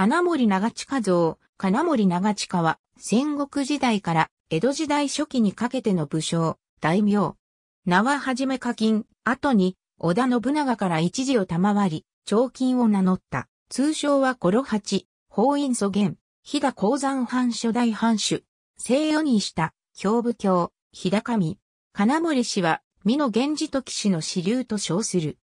金森長近像、金森長近は、戦国時代から江戸時代初期にかけての武将、大名。名ははじめ課金、後に、織田信長から一時を賜り、長金を名乗った。通称はコロハチ、法院祖元、飛騨鉱山藩初代藩主、西予にした、兵部教、日高神。金森氏は、美濃源氏時氏の支流と称する。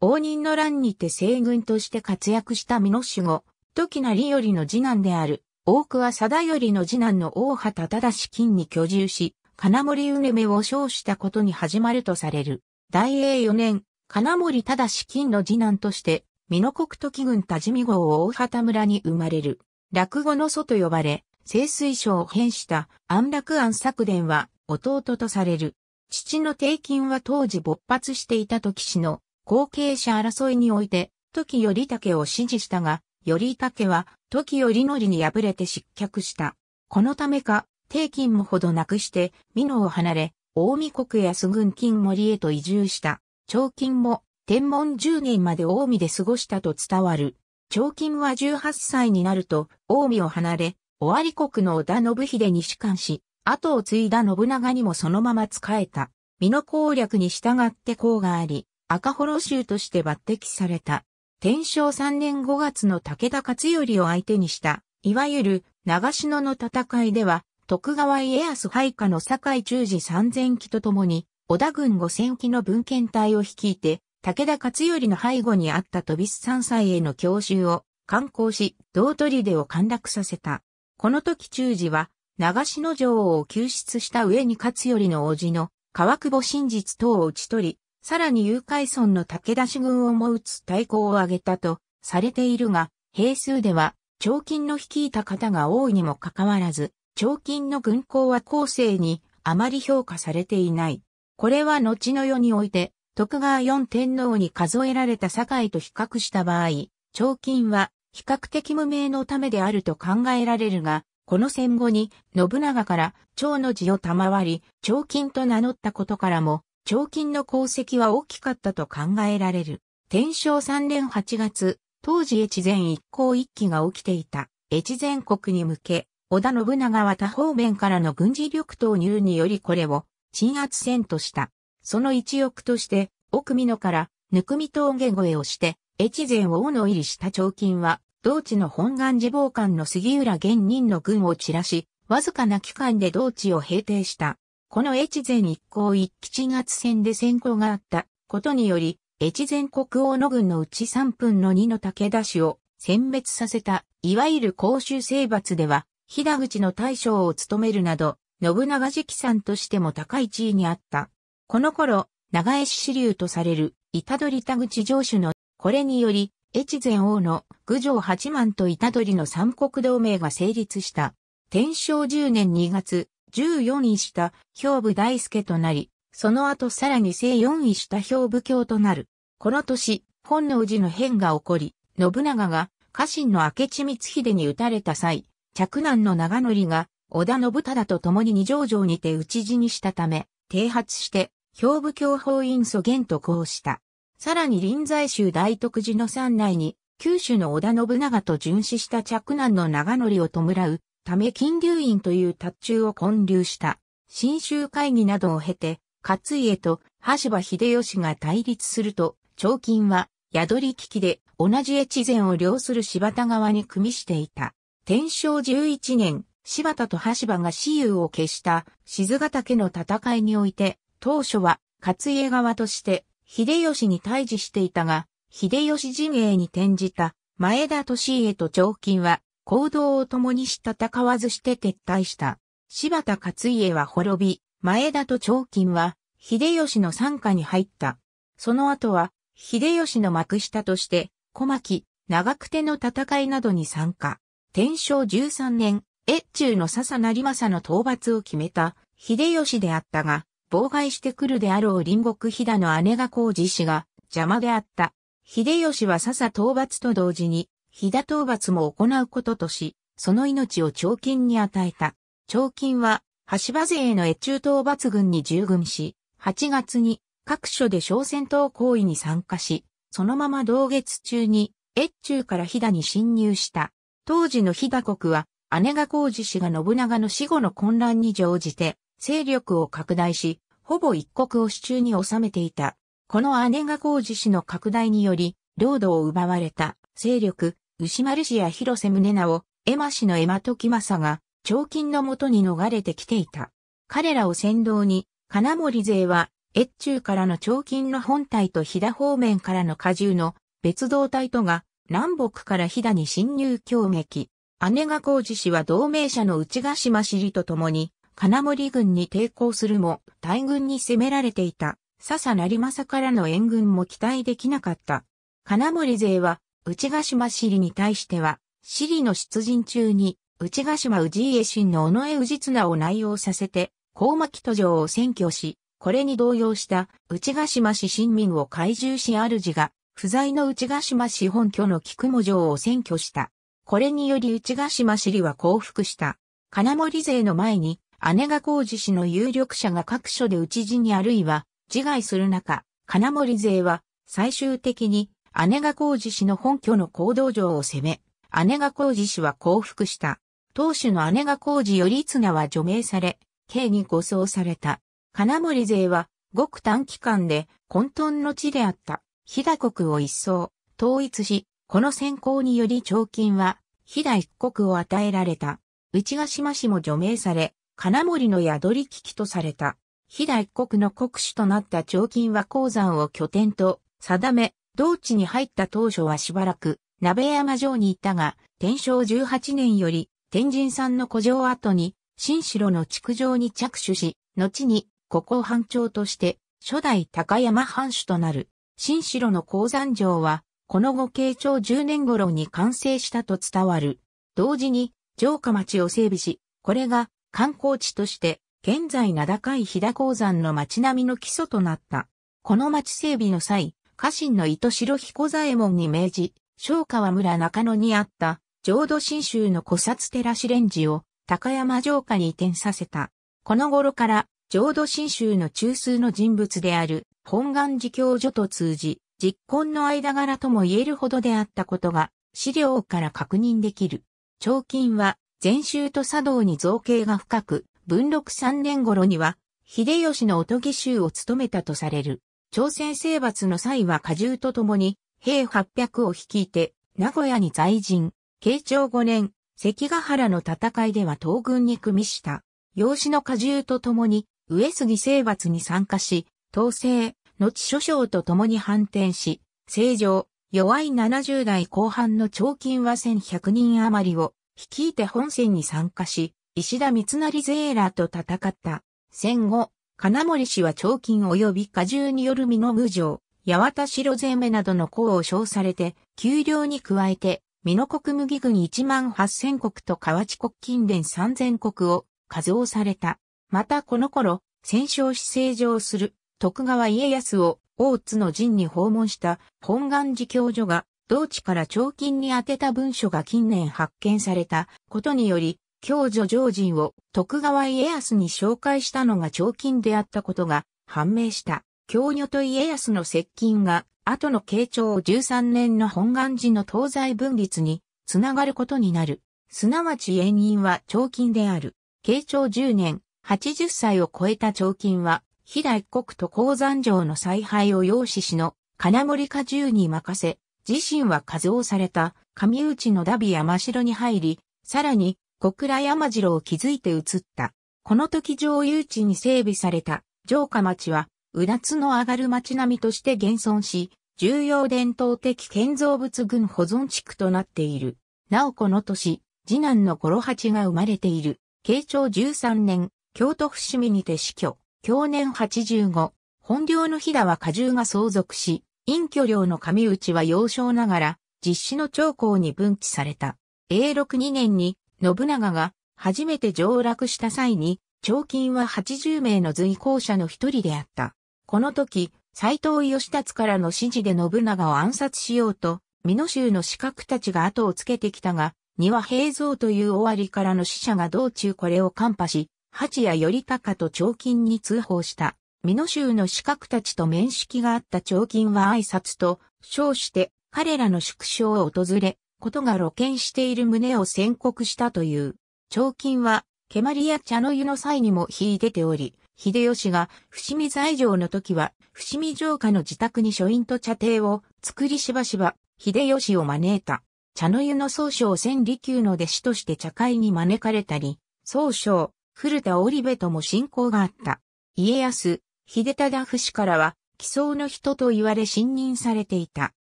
応仁の乱にて西軍として活躍した美濃守護、時成よりの次男である、大桑貞頼の次男の大畑忠金に居住し、金森梅めを称したことに始まるとされる。大英4年、金森忠金の次男として、美濃国時郡多治見郷大畑村に生まれる。落語の祖と呼ばれ、清水省を編した安楽庵作伝は弟とされる。父の定金は当時勃発していた時氏の後継者争いにおいて、時頼武を支持したが、頼武は、時頼則に敗れて失脚した。このためか、低金もほどなくして、美濃を離れ、大見国やす軍金森へと移住した。長金も、天文十年まで大見で過ごしたと伝わる。長金は十八歳になると、大見を離れ、尾張国の織田信秀に仕官し、後を継いだ信長にもそのまま仕えた。美濃攻略に従って功があり、赤幌衆として抜擢された。天正3年5月の武田勝頼を相手にした、いわゆる長篠の戦いでは、徳川家康配下の堺中寺3000機とともに、織田軍5000機の文献隊を率いて、武田勝頼の背後にあった飛びす山菜への教習を観光し、道取でを陥落させた。この時中寺は、長篠城を救出した上に勝頼の叔父の川久保真実等を打ち取り、さらに誘拐村の武田氏軍をも打つ対抗を挙げたとされているが、兵数では、長金の率いた方が多いにもかかわらず、長金の軍港は後世にあまり評価されていない。これは後の世において、徳川四天皇に数えられた堺と比較した場合、長金は比較的無名のためであると考えられるが、この戦後に信長から長の字を賜り、長金と名乗ったことからも、長金の功績は大きかったと考えられる。天正3年8月、当時越前一向一揆が起きていた越前国に向け、織田信長は他方面からの軍事力投入によりこれを鎮圧戦とした。その一翼として、奥美濃から、ぬくみ峠越えをして、越前を大野入りした長金は、同地の本願寺防官の杉浦玄人の軍を散らし、わずかな期間で同地を平定した。この越前一向一吉月戦で戦功があったことにより、越前国王の軍のうち3分の2の武田氏を選別させた、いわゆる公衆征伐では、飛騨口の大将を務めるなど、信長直参としても高い地位にあった。この頃、長江支流とされる、板取田口城主の、これにより、越前王の郡上八幡と板取の三国同盟が成立した。天正十年二月、14位した兵部大輔となり、その後さらに正4位した兵部教となる。この年、本能寺の変が起こり、信長が家臣の明智光秀に撃たれた際、嫡男の長則が織田信忠と共に二条城にて討ち死にしたため、停発して、兵部教法院祖元と交した。さらに臨済宗大徳寺の山内に、九州の織田信長と巡視した嫡男の長則を弔う、ため金流院という達中を建立した、新州会議などを経て、勝家と羽柴秀吉が対立すると、長金は宿り危機で同じ越前を領する柴田側に組みしていた。天正11年、柴田と羽柴が私有を消した静ヶ岳の戦いにおいて、当初は勝家側として秀吉に対峙していたが、秀吉陣営に転じた前田利家と長金は行動を共にし戦わずして撤退した。柴田勝家は滅び、前田と長金は、秀吉の参加に入った。その後は、秀吉の幕下として、小牧、長久手の戦いなどに参加。天正13年、越中の笹成政の討伐を決めた、秀吉であったが、妨害してくるであろう隣国飛騨の姉が工事氏が邪魔であった。秀吉は笹討伐と同時に飛騨討伐も行うこととし、その命を長金に与えた。長金は、橋場勢の越中討伐軍に従軍し、8月に各所で小戦闘行為に参加し、そのまま同月中に越中から飛騨に侵入した。当時の飛騨国は、姉が孝事氏が信長の死後の混乱に乗じて、勢力を拡大し、ほぼ一国を手中に収めていた。この姉が孝事氏の拡大により、領土を奪われた勢力、牛丸氏や広瀬宗直、江間氏の江間時政が、長金のもとに逃れてきていた。彼らを先導に、金森勢は、越中からの長金の本体と飛騨方面からの荷重の別動隊とが、南北から飛騨に侵入攻撃。姉が浩二氏は同盟者の内ヶ島尻と共に、金森軍に抵抗するも、大軍に攻められていた、笹成政からの援軍も期待できなかった。金森勢は、内ヶ島市に対しては、市の出陣中に、内ヶ島氏家臣の尾上氏綱を内容させて、高巻都城を占拠し、これに動揺した内ヶ島市新民を懐柔し主が、不在の内ヶ島市本拠の菊も城を占拠した。これにより内ヶ島市は降伏した。金森勢の前に、姉が工事氏の有力者が各所で討ち死にあるいは、自害する中、金森勢は、最終的に姉が工事氏の本拠の行動場を攻め、姉が工事氏は降伏した。当主の姉が工事り綱は除名され、刑に護送された。金森勢は、ごく短期間で混沌の地であった、飛騨国を一層、統一し、この先行により長金は、飛騨一国を与えられた。内ヶ島氏も除名され、金森の宿り危きとされた。飛騨一国の国主となった長金は鉱山を拠点と定め、同地に入った当初はしばらく、鍋山城にいたが、天正18年より、天神さんの古城跡に、新城の築城に着手し、後に、ここを藩長として、初代高山藩主となる。新城の鉱山城は、この後慶長10年頃に完成したと伝わる。同時に、城下町を整備し、これが観光地として、現在名高い飛騨鉱山の町並みの基礎となった。この町整備の際、家臣の糸白彦左衛門に命じ、昭川村中野にあった、浄土真宗の古刹寺レン寺を高山城下に移転させた。この頃から、浄土真宗の中枢の人物である、本願寺教授と通じ、実婚の間柄とも言えるほどであったことが、資料から確認できる。彫金は、禅宗と茶道に造形が深く、文禄三年頃には、秀吉のおとぎを務めたとされる。朝鮮征伐の際は荷重と共に兵800を率いて名古屋に在陣。慶長5年、関ヶ原の戦いでは東軍に組みした。養子の荷重と共に上杉征伐に参加し、統制、後諸将と共に反転し、正常、弱い70代後半の長勤は1100人余りを率いて本戦に参加し、石田三成ゼーラーと戦った。戦後、金森氏は彫金及び荷重による身の無常、八幡城攻めなどの功を称されて、給料に加えて、身の国麦軍1万8000国と河内国近殿3000国を加増された。またこの頃、戦勝し成常する徳川家康を大津の陣に訪問した本願寺教授が同地から彫金に宛てた文書が近年発見されたことにより、教女常人を徳川家康に紹介したのが長金であったことが判明した。教女と家康の接近が、後の慶長13年の本願寺の東西分立につながることになる。すなわち縁人は長金である。慶長10年、80歳を超えた長金は、飛来国と鉱山城の采配を養子しの金森家中に任せ、自身は数をされた上内のダビや真城に入り、さらに小倉山城を築いて移った。この時上遊地に整備された城下町は、うなつの上がる町並みとして現存し、重要伝統的建造物群保存地区となっている。なおこの年、次男の五郎八が生まれている。慶長13年、京都伏見にて死去。去年85、本領の飛騨は荷重が相続し、隠居領の上内は幼少ながら、実施の長江に分岐された。永禄2年に信長が初めて上洛した際に、長金は80名の随行者の一人であった。この時、斎藤義達からの指示で信長を暗殺しようと、美濃州の刺客たちが後をつけてきたが、丹羽平蔵という終わりからの死者が道中これを看破し、八谷頼高と長金に通報した。美濃州の刺客たちと面識があった長金は挨拶と称して彼らの縮小を訪れ、ことが露見している旨を宣告したという。長金は、蹴鞠や茶の湯の際にも引いており、秀吉が伏見在城の時は、伏見城下の自宅に書院と茶亭を作りしばしば、秀吉を招いた。茶の湯の総称千里宮の弟子として茶会に招かれたり、総称、古田織部とも信仰があった。家康、秀忠伏からは、奇想の人と言われ信任されていた。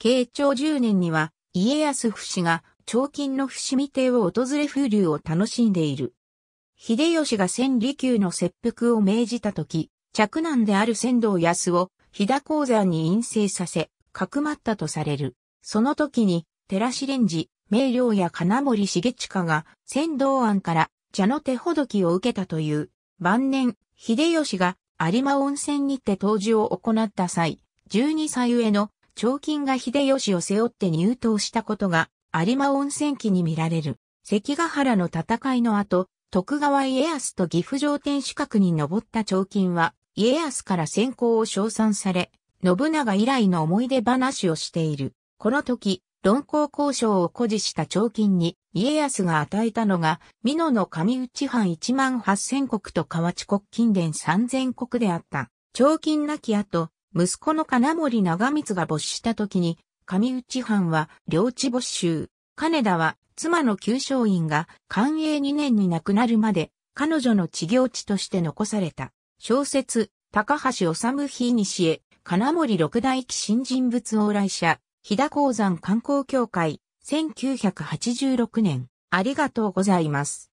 慶長10年には、家康不死が、長金の伏見邸を訪れ風流を楽しんでいる。秀吉が千里宮の切腹を命じた時、嫡男である仙道康を、飛騨鉱山に陰性させ、かくまったとされる。その時に、寺師蓮寺、明瞭や金森重近が、仙道庵から茶の手ほどきを受けたという。晩年、秀吉が有馬温泉にて当時を行った際、12歳上の長金が秀吉を背負って入党したことが有馬温泉記に見られる。関ヶ原の戦いの後、徳川家康と岐阜城天守閣に登った長金は、家康から先行を称賛され、信長以来の思い出話をしている。この時、論功交渉を誇示した長金に、家康が与えたのが、美濃の上内藩1万8000国と河内国金殿3000国であった。長金亡き後、息子の金森長光が没した時に、上内藩は領地没収。金田は妻の旧商院が寛永2年に亡くなるまで彼女の治療地として残された。小説、高橋治日にへ、金森六大期新人物往来者、日田鉱山観光協会、1986年。ありがとうございます。